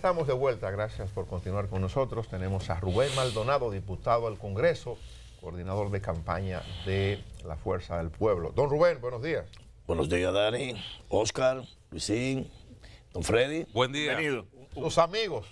estamos de vuelta, gracias por continuar con nosotros. Tenemos a Rubén Maldonado, diputado al Congreso, coordinador de campaña de la Fuerza del Pueblo. Don Rubén, buenos días. Buenos días, Dani, Oscar, Luisín, Don Freddy. Buen día. Bienvenido sus amigos.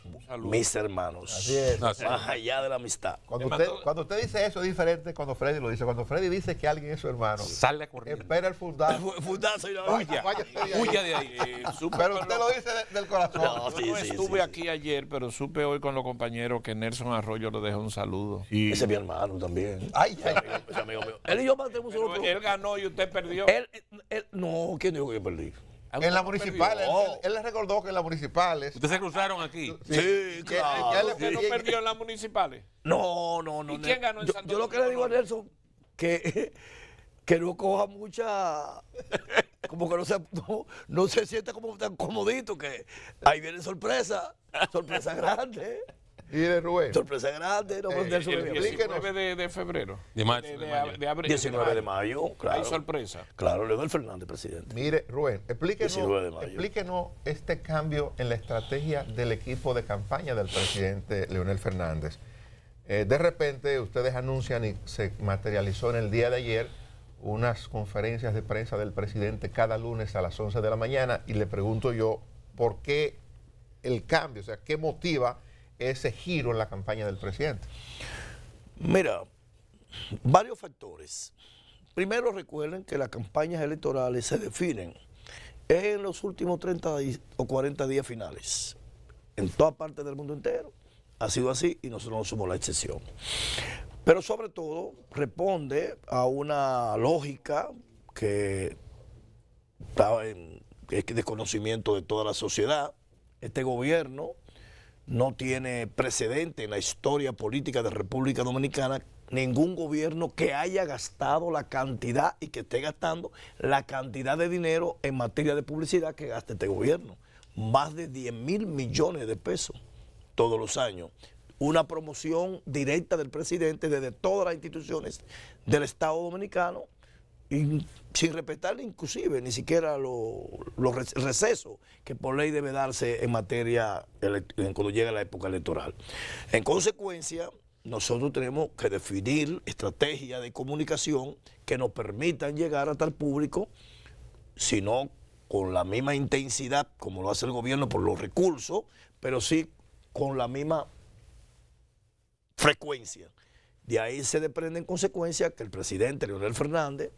Mis hermanos. Así es. Más allá de la amistad. Cuando usted, cuando usted, dice eso, es diferente cuando Freddy lo dice. Cuando Freddy dice que alguien es su hermano, sale a correr. Espera el fundazo. El fundazo y la Huya de ahí. Eh, eh, pero usted lo dice del corazón. sí, Yo estuve aquí ayer, pero supe hoy con los compañeros que Nelson Arroyo le dejó un saludo. Ese es mi hermano también. Ay, ay, Ese amigo Él y yo Él ganó y usted perdió. Él, él, no, ¿quién dijo que yo perdí? En las municipales, él, le recordó que en las municipales. ¿Ustedes se cruzaron aquí? Sí, sí claro. ¿Qué, no perdió en las municipales? No, no, no. ¿Y quién ganó en yo, Yo lo que le digo a Nelson, que, que no coja mucha. Como que no se, no, no se sienta como tan comodito, que ahí viene sorpresa, sorpresa grande. Mire, Rubén. Sorpresa grande, no 19 eh, de, febrero. De mayo. De, abril. 19 de mayo, claro. Hay sorpresa. Claro, Leonel Fernández, presidente. Mire, Rubén, explíquenos, explíquenos este cambio en la estrategia del equipo de campaña del presidente Leonel Fernández. Eh, de repente, ustedes anuncian y se materializó en el día de ayer unas conferencias de prensa del presidente cada lunes a las 11 de la mañana y le pregunto yo, ¿por qué el cambio? O sea, ¿qué motiva? ese giro en la campaña del presidente? Mira, varios factores. Primero recuerden que las campañas electorales se definen en los últimos 30 o 40 días finales. En toda parte del mundo entero ha sido así y nosotros no somos la excepción. Pero sobre todo responde a una lógica que estaba en, desconocimiento. de toda la sociedad. Este gobierno no tiene precedente en la historia política de República Dominicana ningún gobierno que haya gastado la cantidad y que esté gastando la cantidad de dinero en materia de publicidad que gasta este gobierno. Más de 10 mil millones de pesos todos los años. Una promoción directa del presidente desde todas las instituciones del Estado Dominicano sin respetar inclusive ni siquiera los recesos que por ley debe darse en materia cuando llega la época electoral. En consecuencia, nosotros tenemos que definir estrategias de comunicación que nos permitan llegar a tal público, sino con la misma intensidad como lo hace el gobierno por los recursos, pero sí con la misma frecuencia. De ahí se en consecuencia que el presidente Leonel Fernández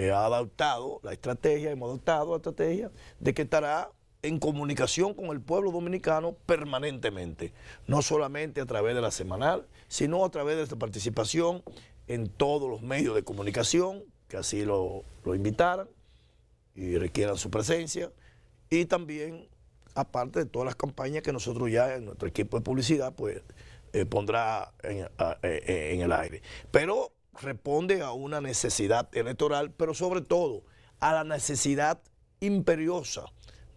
eh, ha adoptado la estrategia, hemos adoptado la estrategia de que estará en comunicación con el pueblo dominicano permanentemente, no solamente a través de la semanal, sino a través de su participación en todos los medios de comunicación que así lo, lo invitaran y requieran su presencia, y también aparte de todas las campañas que nosotros ya en nuestro equipo de publicidad pues eh, pondrá eh, en, el aire. Pero responde a una necesidad electoral, pero sobre todo a la necesidad imperiosa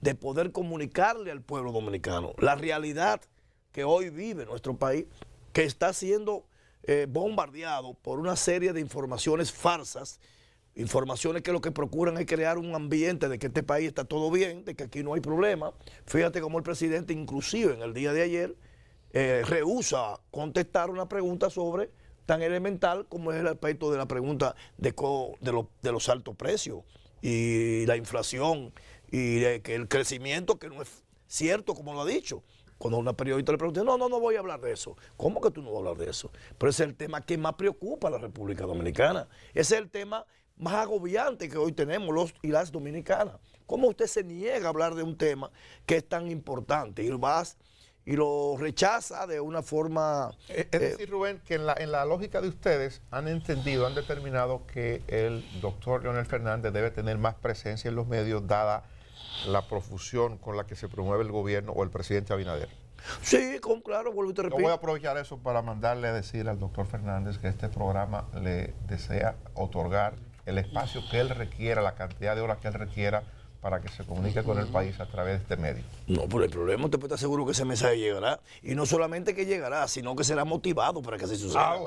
de poder comunicarle al pueblo dominicano la realidad que hoy vive nuestro país, que está siendo eh, bombardeado por una serie de informaciones falsas, informaciones que lo que procuran es crear un ambiente de que este país está todo bien, de que aquí no hay problema. Fíjate cómo el presidente, inclusive en el día de ayer, eh, rehúsa contestar una pregunta sobre tan elemental como es el aspecto de la pregunta de, de, los altos precios y la inflación y que el crecimiento que no es cierto como lo ha dicho. Cuando una periodista le pregunta, no, no, no voy a hablar de eso. ¿Cómo que tú no vas a hablar de eso? Pero es el tema que más preocupa a la República Dominicana. es el tema más agobiante que hoy tenemos los y las dominicanas. ¿Cómo usted se niega a hablar de un tema que es tan importante? Y vas y lo rechaza de una forma... Eh, es, eh, decir, Rubén, que en la, en la lógica de ustedes han entendido, han determinado que el doctor Leonel Fernández debe tener más presencia en los medios dada la profusión con la que se promueve el gobierno o el presidente Abinader. Sí, con, claro, vuelvo y te voy a aprovechar eso para mandarle a decir al doctor Fernández que este programa le desea otorgar el espacio que él requiera, la cantidad de horas que él requiera para que se comunique con el país a través de este medio. No, pero el problema, usted puede estar seguro que ese mensaje llegará. Y no solamente que llegará, sino que será motivado para que se suceda. Ah,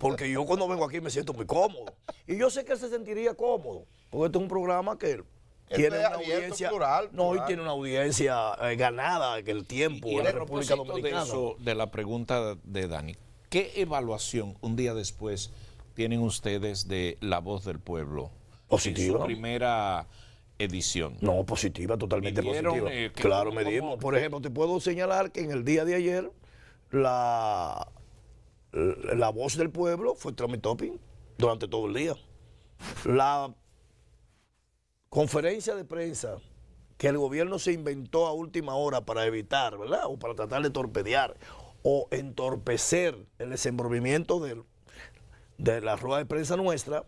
porque yo cuando vengo aquí me siento muy cómodo. Y yo sé que él se sentiría cómodo, porque este es un programa que tiene una audiencia plural, no hoy tiene una audiencia ganada que el tiempo en la República Dominicana. De, de la pregunta de Dani, ¿qué evaluación un día después tienen ustedes de La Voz del Pueblo? Positiva. su primera edición. No, positiva, totalmente positiva. Eh, claro, medimos. Por ejemplo, te puedo señalar que en el día de ayer la, la voz del pueblo fue tramitoping durante todo el día. La conferencia de prensa que el gobierno se inventó a última hora para evitar, ¿verdad? O para tratar de torpedear o entorpecer el desenvolvimiento de, de la rueda de prensa nuestra,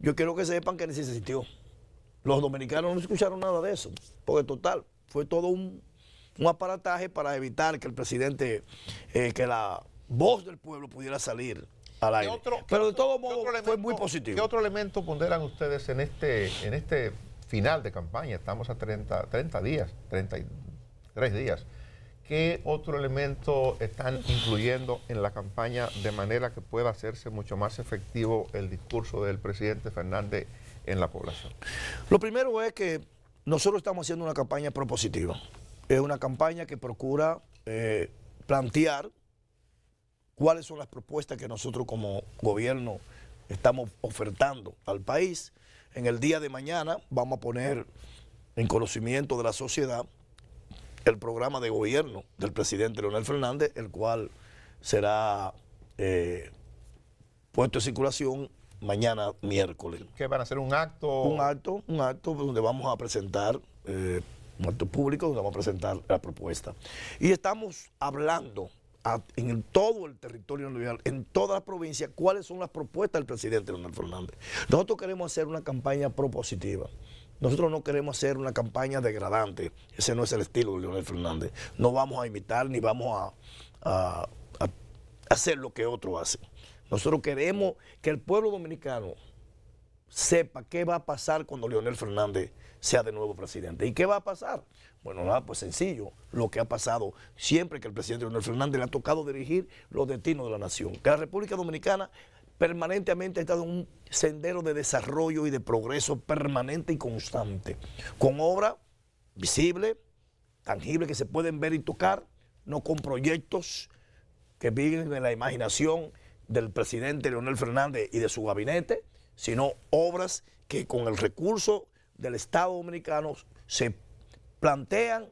yo quiero que sepan que necesitó los dominicanos no escucharon nada de eso, porque total, fue todo un, aparataje para evitar que el presidente, eh, que la voz del pueblo pudiera salir al aire. Pero de todo modo fue muy positivo. ¿Qué otro elemento ponderan ustedes en este, en este final de campaña? Estamos a 30, 30 días, 33 días ¿Qué otro elemento están incluyendo en la campaña de manera que pueda hacerse mucho más efectivo el discurso del presidente Fernández en la población? Lo primero es que nosotros estamos haciendo una campaña propositiva. Es una campaña que procura eh, plantear cuáles son las propuestas que nosotros como gobierno estamos ofertando al país. En el día de mañana vamos a poner en conocimiento de la sociedad el programa de gobierno del presidente Leonel Fernández, el cual será eh, puesto en circulación mañana miércoles. ¿Qué van a hacer un acto? Un acto, un acto donde vamos a presentar, eh, un acto público donde vamos a presentar la propuesta. Y estamos hablando en todo el territorio nacional, en todas las provincias, cuáles son las propuestas del presidente Leonel Fernández. Nosotros queremos hacer una campaña propositiva. Nosotros no queremos hacer una campaña degradante. Ese no es el estilo de Leonel Fernández. No vamos a imitar ni vamos a, hacer lo que otro hace. Nosotros queremos que el pueblo dominicano sepa qué va a pasar cuando Leonel Fernández sea de nuevo presidente. ¿Y qué va a pasar? Bueno, nada, pues sencillo, lo que ha pasado siempre que el presidente Leonel Fernández le ha tocado dirigir los destinos de la nación. Que la República Dominicana permanentemente ha estado en un sendero de desarrollo y de progreso permanente y constante, con obra visible, tangible, que se pueden ver y tocar, no con proyectos que viven en la imaginación del presidente Leonel Fernández y de su gabinete, sino obras que con el recurso del Estado Dominicano se plantean,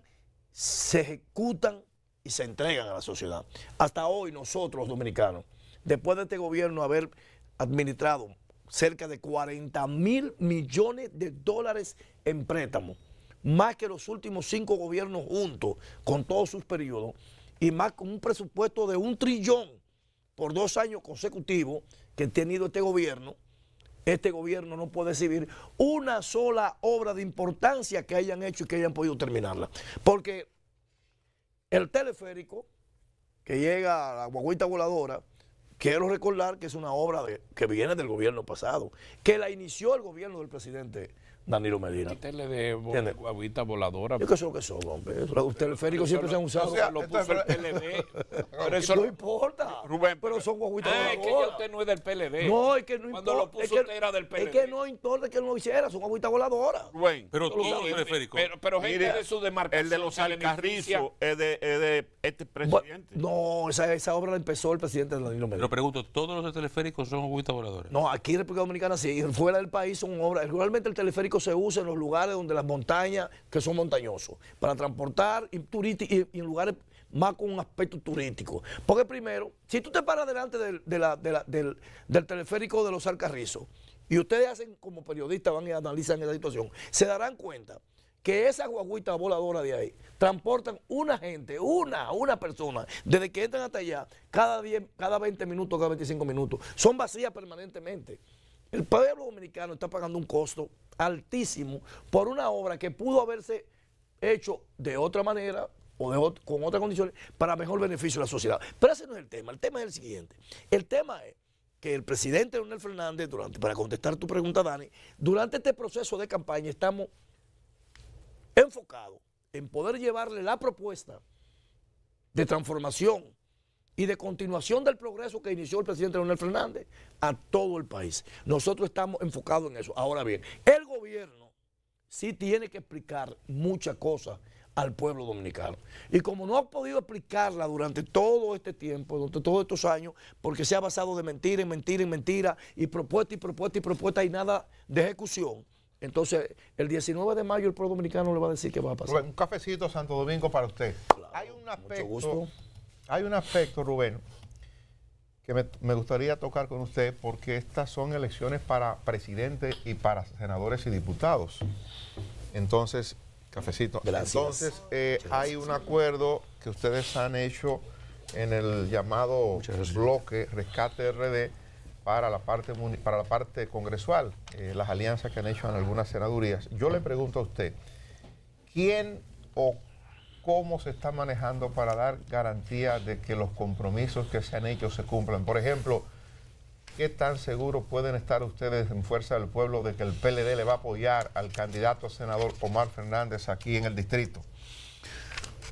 se ejecutan y se entregan a la sociedad. Hasta hoy nosotros los dominicanos después de este gobierno haber administrado cerca de 40 mil millones de dólares en préstamo, más que los últimos cinco gobiernos juntos, con todos sus periodos, y más con un presupuesto de un trillón por dos años consecutivos que ha tenido este gobierno, este gobierno no puede recibir una sola obra de importancia que hayan hecho y que hayan podido terminarla. Porque el teleférico que llega a la guaguita voladora, Quiero recordar que es una obra que viene del gobierno pasado, que la inició el gobierno del presidente Danilo Medina. Quítele de agüita voladora. Yo que son que son, hombre. Los teleféricos siempre se han usado. lo puso el PLD. pero eso no importa. Rubén. Pero son guaguitas voladoras. Ah, es que ya usted no es del PLD. No, es que no importa. Cuando lo puso que, usted era del PLD. Es que no importa que no lo hiciera. Son guaguitas voladoras. Rubén. Pero todos los teleféricos. Pero, gente de su El de los Alcarrizos es de, es de este presidente. No, esa, esa obra la empezó el presidente Danilo Medina. Pero pregunto, ¿todos los teleféricos son guaguitas voladoras? No, aquí en República Dominicana sí. Fuera del país son obras. Realmente el teleférico se usa en los lugares donde las montañas, que son montañosos, para transportar y, y, en lugares más con un aspecto turístico. Porque primero, si tú te paras delante del, del, teleférico de los Alcarrizos y ustedes hacen como periodistas, van y analizan esa situación, se darán cuenta que esas guaguitas voladoras de ahí transportan una gente, una, una persona, desde que entran hasta allá, cada, 10, cada 20 minutos, cada 25 minutos. Son vacías permanentemente. El pueblo dominicano está pagando un costo altísimo por una obra que pudo haberse hecho de otra manera o con otras condiciones para mejor beneficio de la sociedad. Pero ese no es el tema, el tema es el siguiente. El tema es que el presidente Leonel Fernández, durante, para contestar tu pregunta, Dani, durante este proceso de campaña estamos enfocados en poder llevarle la propuesta de transformación y de continuación del progreso que inició el presidente Leonel Fernández a todo el país. Nosotros estamos enfocados en eso. Ahora bien, el gobierno sí tiene que explicar muchas cosas al pueblo dominicano. Y como no ha podido explicarla durante todo este tiempo, durante todos estos años, porque se ha basado de mentira en mentira en mentira, y propuesta y propuesta y propuesta y nada de ejecución, entonces, el 19 de mayo el pueblo dominicano le va a decir qué va a pasar. un cafecito Santo Domingo para usted. Hay un aspecto hay un aspecto, Rubén, que me, gustaría tocar con usted porque estas son elecciones para presidente y para senadores y diputados. Entonces, cafecito. Entonces, eh, hay un acuerdo que ustedes han hecho en el llamado bloque Rescate RD para la parte, para la parte congresual, eh, las alianzas que han hecho en algunas senadurías. Yo le pregunto a usted, ¿quién o cómo se está manejando para dar garantía de que los compromisos que se han hecho se cumplan. Por ejemplo, ¿qué tan seguros pueden estar ustedes en Fuerza del Pueblo de que el PLD le va a apoyar al candidato a senador Omar Fernández aquí en el distrito?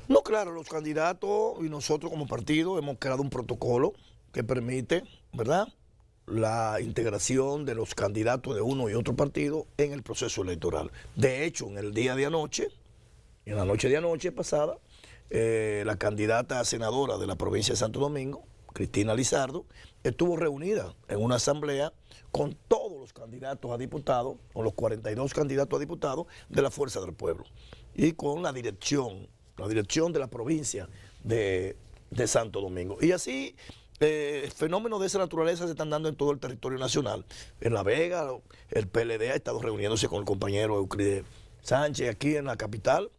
No, claro, los candidatos y nosotros como partido hemos creado un protocolo que permite, ¿verdad?, la integración de los candidatos de uno y otro partido en el proceso electoral. De hecho, en el día de anoche, en la noche de anoche pasada, eh, la candidata a senadora de la provincia de Santo Domingo, Cristina Lizardo, estuvo reunida en una asamblea con todos los candidatos a diputados, con los 42 candidatos a diputados de la Fuerza del Pueblo y con la dirección, la dirección de la provincia de, Santo Domingo. Y así eh, fenómenos de esa naturaleza se están dando en todo el territorio nacional. En La Vega, el PLD ha estado reuniéndose con el compañero Euclide Sánchez aquí en la capital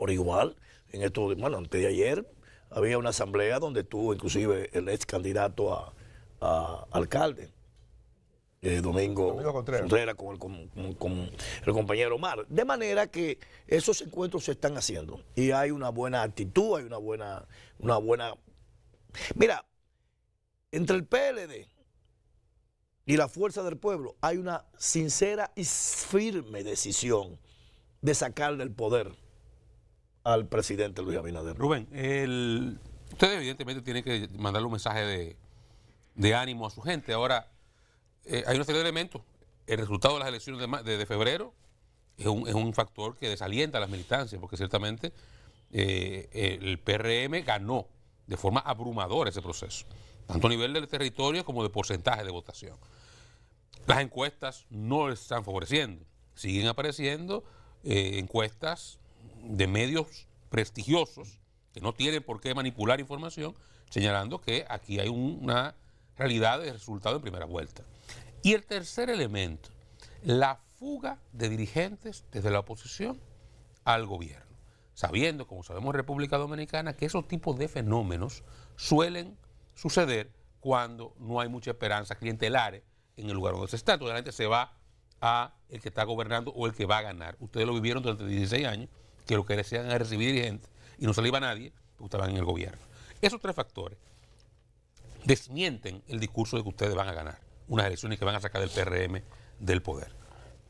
por igual. En esto, bueno, antes de ayer había una asamblea donde estuvo inclusive el ex candidato a, alcalde. Eh, Domingo, Contreras, con, el, compañero Omar. De manera que esos encuentros se están haciendo y hay una buena actitud, hay una buena, una buena... Mira, entre el PLD y la fuerza del pueblo hay una sincera y firme decisión de sacar del poder al presidente Luis Abinader. Rubén, ustedes evidentemente tienen que mandarle un mensaje de, ánimo a su gente. Ahora, eh, hay una serie de elementos. El resultado de las elecciones de, febrero es un, factor que desalienta a las militancias, porque ciertamente eh, el PRM ganó de forma abrumadora ese proceso, tanto a nivel del territorio como de porcentaje de votación. Las encuestas no están favoreciendo, siguen apareciendo eh, encuestas de medios prestigiosos que no tienen por qué manipular información, señalando que aquí hay una realidad de resultado en primera vuelta. Y el tercer elemento, la fuga de dirigentes desde la oposición al gobierno, sabiendo, como sabemos en República Dominicana, que esos tipos de fenómenos suelen suceder cuando no hay mucha esperanza clientelares en el lugar donde se está. Entonces la se va a el que está gobernando o el que va a ganar. Ustedes lo vivieron durante 16 años que lo que decían era recibir dirigentes y no salía nadie, porque estaban en el gobierno. Esos tres factores desmienten el discurso de que ustedes van a ganar unas elecciones que van a sacar el PRM del poder.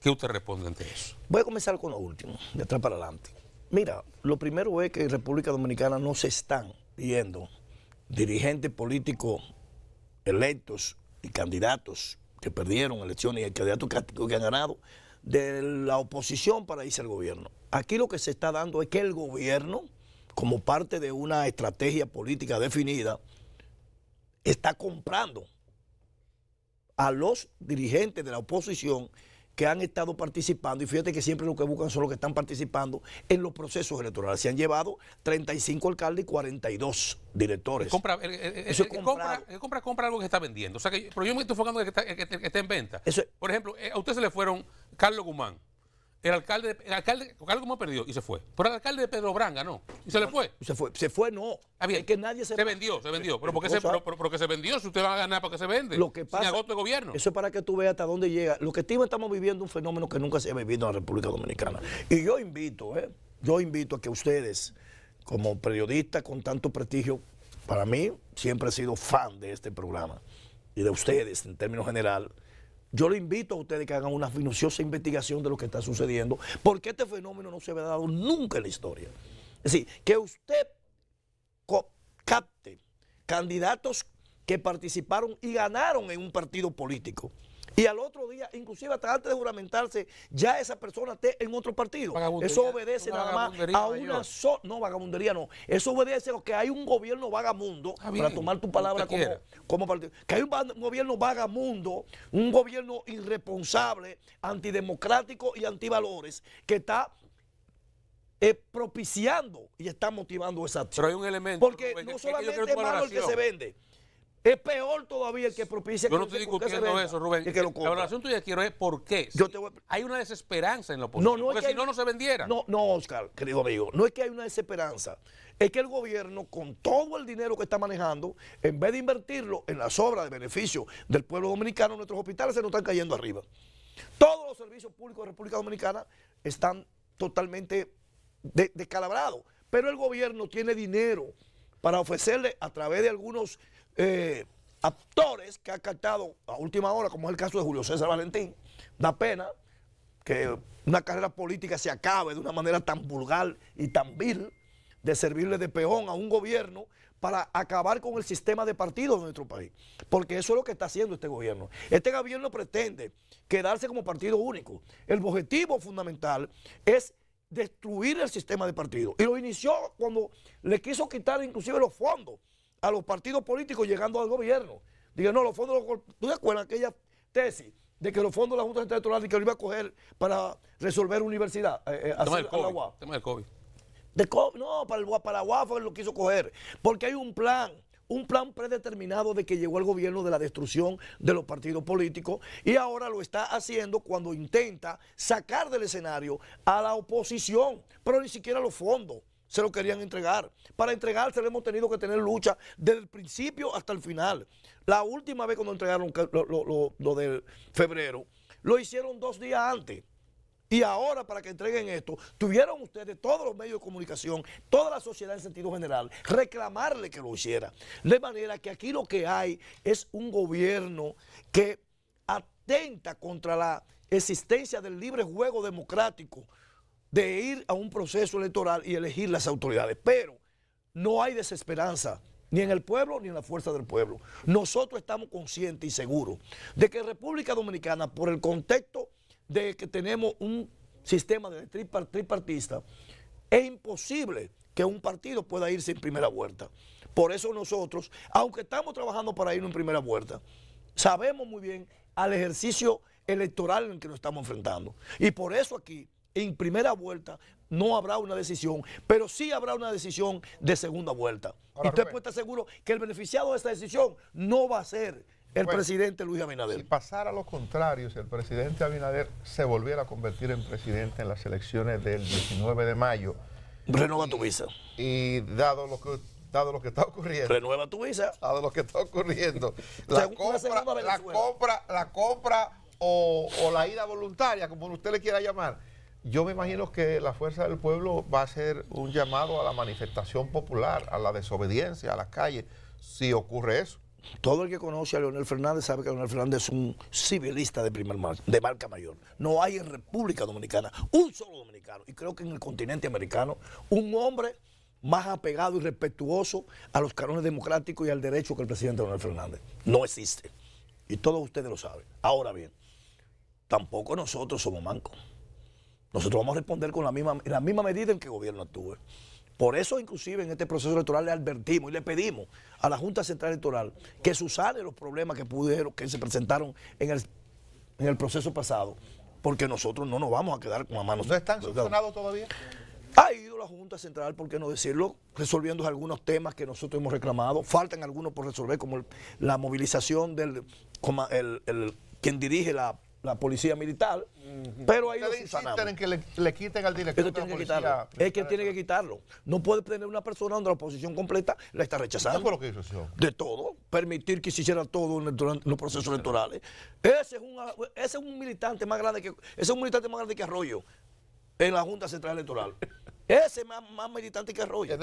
¿Qué usted responde ante eso? Voy a comenzar con lo último, de atrás para adelante. Mira, lo primero es que en República Dominicana no se están viendo dirigentes políticos electos y candidatos que perdieron elecciones y candidatos que han ganado de la oposición para irse al gobierno. Aquí lo que se está dando es que el gobierno, como parte de una estrategia política definida, está comprando a los dirigentes de la oposición que han estado participando, y fíjate que siempre lo que buscan son los que están participando en los procesos electorales. Se han llevado 35 alcaldes y 42 directores. compra, eh, eh, eh, compra, compra, algo que está vendiendo. O sea que, pero yo me estoy enfocando en que está, en venta. Por ejemplo, a usted se le fueron Carlos Guzmán. El alcalde, el alcalde, cómo perdió y se fue. Pero el alcalde de Pedro Branga, ¿no? y se le fue. Se fue, se fue no. Ah, que nadie se... vendió, se vendió. Pero eh, porque, se, pero, pero porque se vendió, si usted va a ganar, ¿por qué se vende? Lo que pasa... agosto gobierno. Eso es para que tú veas hasta dónde llega. Lo que estamos viviendo un fenómeno que nunca se ha vivido en la República Dominicana. Y yo invito, ¿eh? Yo invito a que ustedes, como periodistas con tanto prestigio, para mí siempre he sido fan de este programa y de ustedes en términos general yo le invito a ustedes que hagan una minuciosa investigación de lo que está sucediendo, porque este fenómeno no se había dado nunca en la historia. Es decir, que usted capte candidatos que participaron y ganaron en un partido político y al otro día, inclusive hasta antes de juramentarse, ya esa persona esté en otro partido. Eso obedece nada más a una sola... No, vagabundería no. Eso obedece a lo que hay un gobierno vagamundo, para tomar tu palabra como, como, partido. Que hay un, gobierno vagamundo, un gobierno irresponsable, antidemocrático y antivalores, que está eh, propiciando y está motivando esa Pero hay un elemento. Porque no solamente es malo el que se vende. Es peor todavía el que propicia Yo no estoy discutiendo eso, Rubén. que lo La relación tuya quiero es por qué. Hay una desesperanza en la oposición. No, no porque si no, no se vendiera. No, no, Oscar, querido amigo. No es que hay una desesperanza. Es que el gobierno, con todo el dinero que está manejando, en vez de invertirlo en las obras de beneficio del pueblo dominicano, nuestros hospitales se nos están cayendo arriba. Todos los servicios públicos de República Dominicana están totalmente descalabrados. Pero el gobierno tiene dinero para ofrecerle a través de algunos eh, actores que ha captado a última hora, como es el caso de Julio César Valentín. Da pena que una carrera política se acabe de una manera tan vulgar y tan vil de servirle de peón a un gobierno para acabar con el sistema de partidos de nuestro país. Porque eso es lo que está haciendo este gobierno. Este gobierno pretende quedarse como partido único. El objetivo fundamental es destruir el sistema de partidos. Y lo inició cuando le quiso quitar inclusive los fondos a los partidos políticos llegando al gobierno. Dije, no, los fondos, ¿tú te acuerdas aquella tesis de que los fondos de la Junta Central Electoral y que lo iba a coger para resolver universidad? Eh, eh, COVID, De No, para el para la lo quiso coger. Porque hay un plan un plan predeterminado de que llegó el gobierno de la destrucción de los partidos políticos y ahora lo está haciendo cuando intenta sacar del escenario a la oposición, pero ni siquiera los fondos se lo querían entregar. Para entregárselo hemos tenido que tener lucha desde el principio hasta el final. La última vez cuando entregaron lo, lo del febrero, lo hicieron dos días antes y ahora para que entreguen esto, tuvieron ustedes todos los medios de comunicación, toda la sociedad en sentido general, reclamarle que lo hiciera. De manera que aquí lo que hay es un gobierno que atenta contra la existencia del libre juego democrático de ir a un proceso electoral y elegir las autoridades. Pero no hay desesperanza, ni en el pueblo ni en la fuerza del pueblo. Nosotros estamos conscientes y seguros de que República Dominicana, por el contexto de que tenemos un sistema de tripartista, es imposible que un partido pueda irse en primera vuelta. Por eso nosotros, aunque estamos trabajando para irnos en primera vuelta, sabemos muy bien al ejercicio electoral en el que nos estamos enfrentando. Y por eso aquí, en primera vuelta, no habrá una decisión, pero sí habrá una decisión de segunda vuelta. y usted puede estar seguro que el beneficiado de esta decisión no va a ser el presidente Luis Abinader. Si pasara lo contrario, si el presidente Abinader se volviera a convertir en presidente en las elecciones del 19 de mayo. Renueva tu visa. Y dado lo que dado lo que está ocurriendo. Renueva tu visa. Dado lo que está ocurriendo. La, compra, la compra, la compra, o, o la ida voluntaria, como usted le quiera llamar. Yo me imagino que la fuerza del pueblo va a ser un llamado a la manifestación popular, a la desobediencia, a las calles, si ocurre eso todo el que conoce a Leonel Fernández sabe que Leonel Fernández es un civilista de primer de marca mayor. No hay en República Dominicana un solo dominicano, y creo que en el continente americano, un hombre más apegado y respetuoso a los canones democráticos y al derecho que el presidente Leonel Fernández. No existe. Y todos ustedes lo saben. Ahora bien, tampoco nosotros somos mancos. Nosotros vamos a responder con la misma, la misma medida en que el gobierno actúe. Por eso, inclusive, en este proceso electoral le advertimos y le pedimos a la Junta Central Electoral que susane los problemas que pudieron, que se presentaron en el, en el proceso pasado, porque nosotros no nos vamos a quedar con la mano. ¿No están subsanados todavía? Ha ido la Junta Central, por qué no decirlo, resolviendo algunos temas que nosotros hemos reclamado. Faltan algunos por resolver, como la movilización del quien dirige la la policía militar, pero ahí lo que le, quiten al director DE Es que tiene que quitarlo. No puede tener una persona donde la oposición completa la está rechazando. lo que hizo, De todo. Permitir que se hiciera todo en los procesos electorales. Ese es, un militante más grande que ese es un militante más grande que Arroyo en la Junta Central Electoral. Ese es más, militante que Arroyo.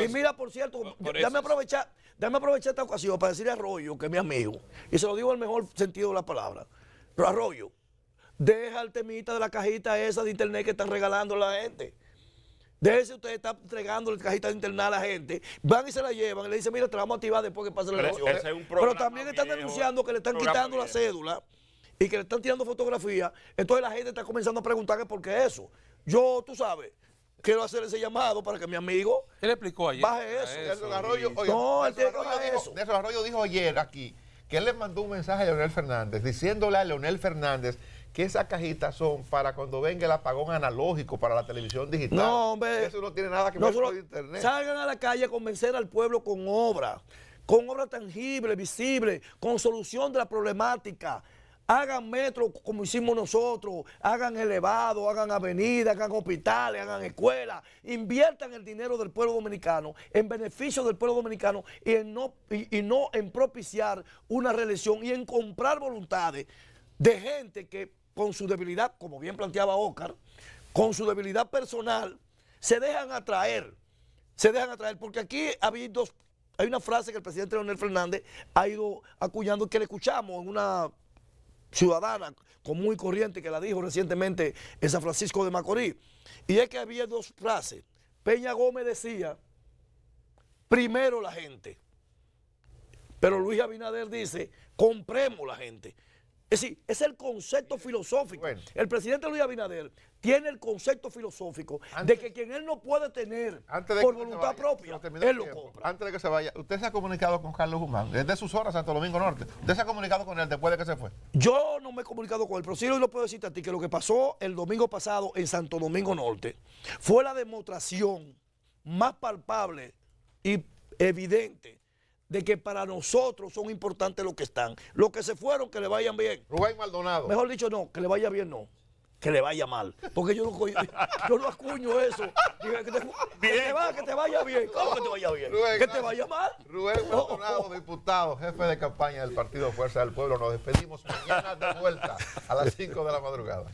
Y mira, por cierto, dame, aprovechar, aprovechar esta ocasión para decirle a Arroyo, que es mi amigo, y se lo digo en el mejor sentido de la palabra. Pero Arroyo, deja el temita de la cajita esa de internet que están regalando a la gente. Déjese usted está entregando la cajita de internet a la gente. Van y se la llevan. Y le dicen, mira, te la vamos a activar después que pase la elección. Pero también están denunciando que le están quitando la cédula y que le están tirando fotografías. Entonces la gente está comenzando a preguntar por qué eso. Yo, tú sabes, quiero hacer ese llamado para que mi amigo... explicó ayer? Baje eso. no, él eso. Arroyo dijo ayer aquí que él le mandó un mensaje a Leonel Fernández diciéndole a Leonel Fernández que esas cajitas son para cuando venga el apagón analógico para la televisión digital. No, hombre. Eso no tiene nada que ver con internet. Salgan a la calle a convencer al pueblo con obra, con obra tangible, visible, con solución de la problemática. Hagan metro como hicimos nosotros, hagan elevado, hagan avenida, hagan hospitales, hagan escuelas, inviertan el dinero del pueblo dominicano en beneficio del pueblo dominicano y, no, y, no en propiciar una reelección y en comprar voluntades de gente que con su debilidad, como bien planteaba Oscar, con su debilidad personal, se dejan atraer, se dejan atraer, porque aquí hay una frase que el presidente Leonel Fernández ha ido acuñando que le escuchamos en una ciudadana común y corriente que la dijo recientemente en San Francisco de Macorís. Y es que había dos frases. Peña Gómez decía, primero la gente. Pero Luis Abinader dice, compremos la gente. Es decir, es el concepto filosófico. El presidente Luis Abinader tiene el concepto filosófico de que quien él no puede tener por voluntad propia, él lo compra. Antes de que se vaya, usted se ha comunicado con Carlos Guzmán desde sus horas Santo Domingo Norte. ¿Usted se ha comunicado con él después de que se fue? Yo no me he comunicado con él, pero sí lo puedo decirte a ti que lo que pasó el domingo pasado en Santo Domingo Norte fue la demostración más palpable y evidente de que para nosotros son importantes los que están. Los que se fueron, que le vayan bien. Rubén Maldonado. Mejor dicho, no, que le vaya bien, no. Que le vaya mal. Porque yo no, acuño eso. Que te, que te vaya bien. ¿Cómo que te vaya bien? que te vaya mal. Rubén Maldonado, diputado, jefe de campaña del Partido Fuerza del Pueblo. Nos despedimos mañana de vuelta a las 5 de la madrugada.